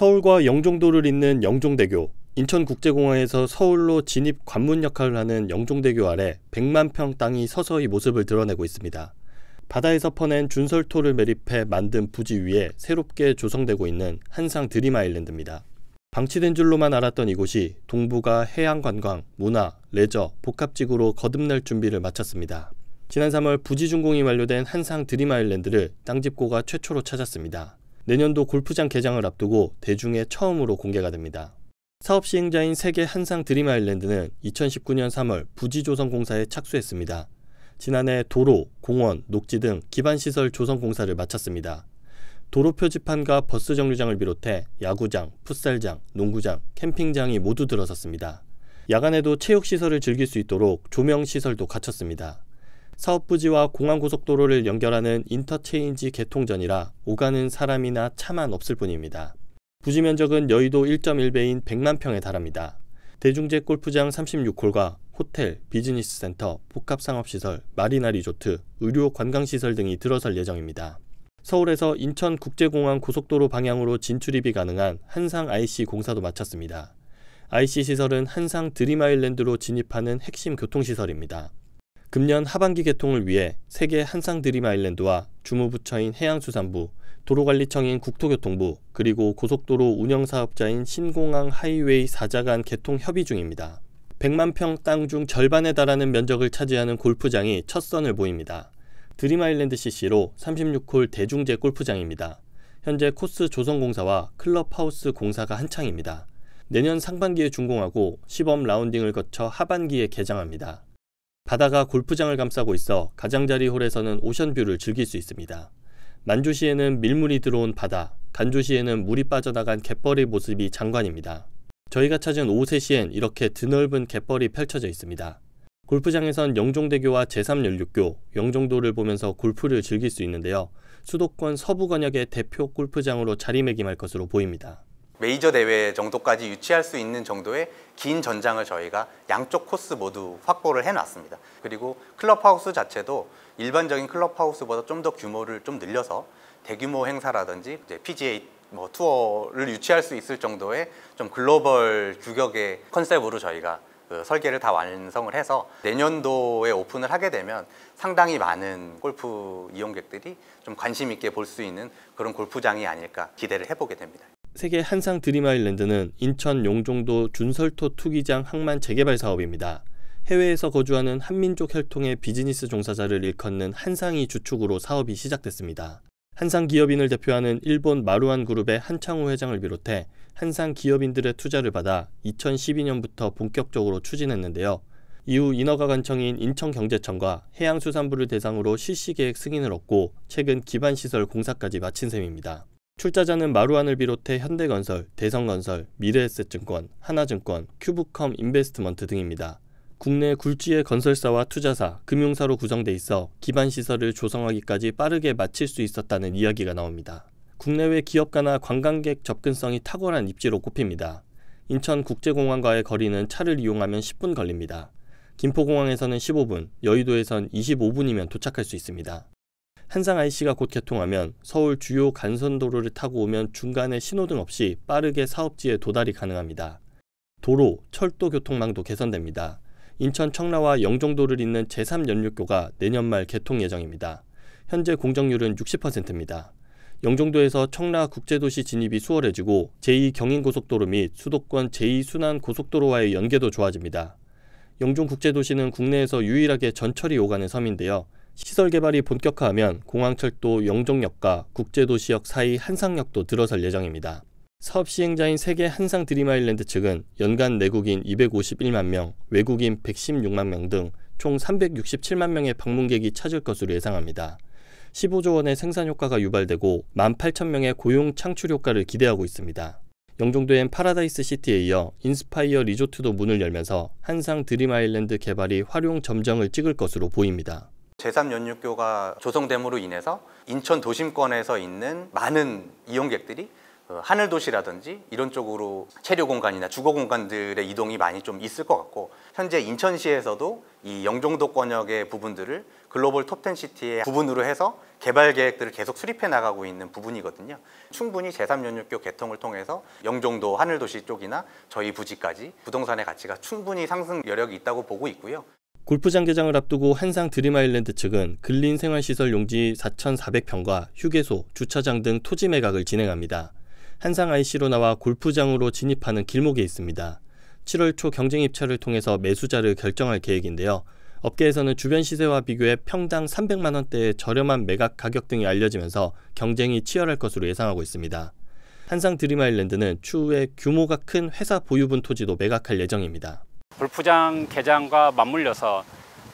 서울과 영종도를 잇는 영종대교, 인천국제공항에서 서울로 진입 관문 역할을 하는 영종대교 아래 100만 평 땅이 서서히 모습을 드러내고 있습니다. 바다에서 퍼낸 준설토를 매립해 만든 부지 위에 새롭게 조성되고 있는 한상 드림 아일랜드입니다. 방치된 줄로만 알았던 이곳이 동부가 해양관광, 문화, 레저, 복합지구로 거듭날 준비를 마쳤습니다. 지난 3월 부지 준공이 완료된 한상 드림 아일랜드를 땅집고가 최초로 찾았습니다. 내년도 골프장 개장을 앞두고 대중에 처음으로 공개가 됩니다. 사업 시행자인 세계 한상 드림 아일랜드는 2019년 3월 부지조성공사에 착수했습니다. 지난해 도로, 공원, 녹지 등 기반시설 조성공사를 마쳤습니다. 도로 표지판과 버스 정류장을 비롯해 야구장, 풋살장, 농구장, 캠핑장이 모두 들어섰습니다. 야간에도 체육시설을 즐길 수 있도록 조명시설도 갖췄습니다. 사업부지와 공항고속도로를 연결하는 인터체인지 개통 전이라 오가는 사람이나 차만 없을 뿐입니다. 부지 면적은 여의도 1.1배인 100만 평에 달합니다. 대중제 골프장 36홀과 호텔, 비즈니스 센터, 복합상업시설, 마리나 리조트, 의료 관광시설 등이 들어설 예정입니다. 서울에서 인천국제공항 고속도로 방향으로 진출입이 가능한 한상 IC 공사도 마쳤습니다. IC 시설은 한상 드림아일랜드로 진입하는 핵심 교통시설입니다. 금년 하반기 개통을 위해 세계 한상 드림 아일랜드와 주무부처인 해양수산부, 도로관리청인 국토교통부, 그리고 고속도로 운영사업자인 신공항 하이웨이 사자간 개통 협의 중입니다. 100만 평 땅 중 절반에 달하는 면적을 차지하는 골프장이 첫 선을 보입니다. 드림 아일랜드 CC로 36홀 대중제 골프장입니다. 현재 코스 조성공사와 클럽하우스 공사가 한창입니다. 내년 상반기에 준공하고 시범 라운딩을 거쳐 하반기에 개장합니다. 바다가 골프장을 감싸고 있어 가장자리 홀에서는 오션뷰를 즐길 수 있습니다. 만주시에는 밀물이 들어온 바다, 간주시에는 물이 빠져나간 갯벌의 모습이 장관입니다. 저희가 찾은 오후 3시엔 이렇게 드넓은 갯벌이 펼쳐져 있습니다. 골프장에선 영종대교와 제3연륙교, 영종도를 보면서 골프를 즐길 수 있는데요. 수도권 서부권역의 대표 골프장으로 자리매김할 것으로 보입니다. 메이저 대회 정도까지 유치할 수 있는 정도의 긴 전장을 저희가 양쪽 코스 모두 확보를 해놨습니다. 그리고 클럽하우스 자체도 일반적인 클럽하우스보다 좀 더 규모를 좀 늘려서 대규모 행사라든지 이제 PGA 뭐 투어를 유치할 수 있을 정도의 좀 글로벌 규격의 컨셉으로 저희가 그 설계를 다 완성을 해서 내년도에 오픈을 하게 되면 상당히 많은 골프 이용객들이 좀 관심 있게 볼 수 있는 그런 골프장이 아닐까 기대를 해보게 됩니다. 세계 한상 드림아일랜드는 인천 용종도 준설토 투기장 항만 재개발 사업입니다. 해외에서 거주하는 한민족 혈통의 비즈니스 종사자를 일컫는 한상이 주축으로 사업이 시작됐습니다. 한상 기업인을 대표하는 일본 마루안 그룹의 한창우 회장을 비롯해 한상 기업인들의 투자를 받아 2012년부터 본격적으로 추진했는데요. 이후 인허가 관청인 인천경제청과 해양수산부를 대상으로 실시 계획 승인을 얻고 최근 기반시설 공사까지 마친 셈입니다. 출자자는 마루안을 비롯해 현대건설, 대성건설, 미래에셋증권, 하나증권, 큐브컴 인베스트먼트 등입니다. 국내 굴지의 건설사와 투자사, 금융사로 구성돼 있어 기반 시설을 조성하기까지 빠르게 마칠 수 있었다는 이야기가 나옵니다. 국내외 기업가나 관광객 접근성이 탁월한 입지로 꼽힙니다. 인천국제공항과의 거리는 차를 이용하면 10분 걸립니다. 김포공항에서는 15분, 여의도에선 25분이면 도착할 수 있습니다. 한상 IC가 곧 개통하면 서울 주요 간선도로를 타고 오면 중간에 신호등 없이 빠르게 사업지에 도달이 가능합니다. 도로, 철도 교통망도 개선됩니다. 인천 청라와 영종도를 잇는 제3연륙교가 내년 말 개통 예정입니다. 현재 공정률은 60%입니다. 영종도에서 청라 국제도시 진입이 수월해지고 제2경인고속도로 및 수도권 제2순환고속도로와의 연계도 좋아집니다. 영종국제도시는 국내에서 유일하게 전철이 오가는 섬인데요. 시설 개발이 본격화하면 공항철도 영종역과 국제도시역 사이 한상역도 들어설 예정입니다. 사업 시행자인 세계 한상 드림아일랜드 측은 연간 내국인 251만 명, 외국인 116만 명 등 총 367만 명의 방문객이 찾을 것으로 예상합니다. 15조 원의 생산 효과가 유발되고 18,000명의 고용 창출 효과를 기대하고 있습니다. 영종도엔 파라다이스 시티에 이어 인스파이어 리조트도 문을 열면서 한상 드림아일랜드 개발이 활용 점정을 찍을 것으로 보입니다. 제3연육교가 조성됨으로 인해서 인천 도심권에서 있는 많은 이용객들이 어, 하늘 도시라든지 이런 쪽으로 체류 공간이나 주거 공간들의 이동이 많이 좀 있을 것 같고 현재 인천시에서도 이 영종도 권역의 부분들을 글로벌 톱텐 시티의 부분으로 해서 개발 계획들을 계속 수립해 나가고 있는 부분이거든요. 충분히 제3연육교 개통을 통해서 영종도 하늘 도시 쪽이나 저희 부지까지 부동산의 가치가 충분히 상승 여력이 있다고 보고 있고요. 골프장 개장을 앞두고 한상 드림아일랜드 측은 근린 생활시설 용지 4,400평과 휴게소, 주차장 등 토지 매각을 진행합니다. 한상 IC로 나와 골프장으로 진입하는 길목에 있습니다. 7월 초 경쟁 입찰을 통해서 매수자를 결정할 계획인데요. 업계에서는 주변 시세와 비교해 평당 300만 원대의 저렴한 매각 가격 등이 알려지면서 경쟁이 치열할 것으로 예상하고 있습니다. 한상 드림아일랜드는 추후에 규모가 큰 회사 보유분 토지도 매각할 예정입니다. 골프장 개장과 맞물려서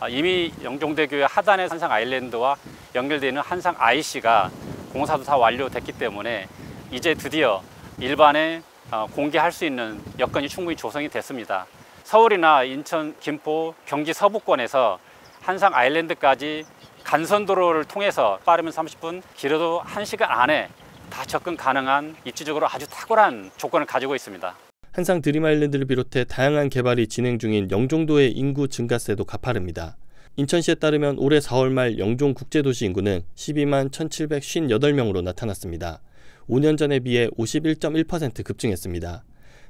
아, 이미 영종대교의 하단의 한상 아일랜드와 연결되는 한상 IC가 공사도 다 완료됐기 때문에 이제 드디어 일반에 아, 공개할 수 있는 여건이 충분히 조성이 됐습니다. 서울이나 인천, 김포, 경기 서부권에서 한상 아일랜드까지 간선도로를 통해서 빠르면 30분, 길어도 1시간 안에 다 접근 가능한 입지적으로 아주 탁월한 조건을 가지고 있습니다. 한상 드림아일랜드를 비롯해 다양한 개발이 진행 중인 영종도의 인구 증가세도 가파릅니다. 인천시에 따르면 올해 4월 말 영종 국제도시 인구는 12만 1,758명으로 나타났습니다. 5년 전에 비해 51.1% 급증했습니다.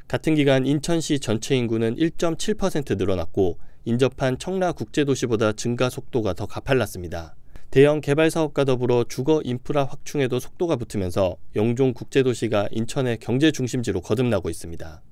같은 기간 인천시 전체 인구는 1.7% 늘어났고 인접한 청라 국제도시보다 증가 속도가 더 가팔랐습니다. 대형 개발 사업과 더불어 주거 인프라 확충에도 속도가 붙으면서 영종 국제도시가 인천의 경제 중심지로 거듭나고 있습니다.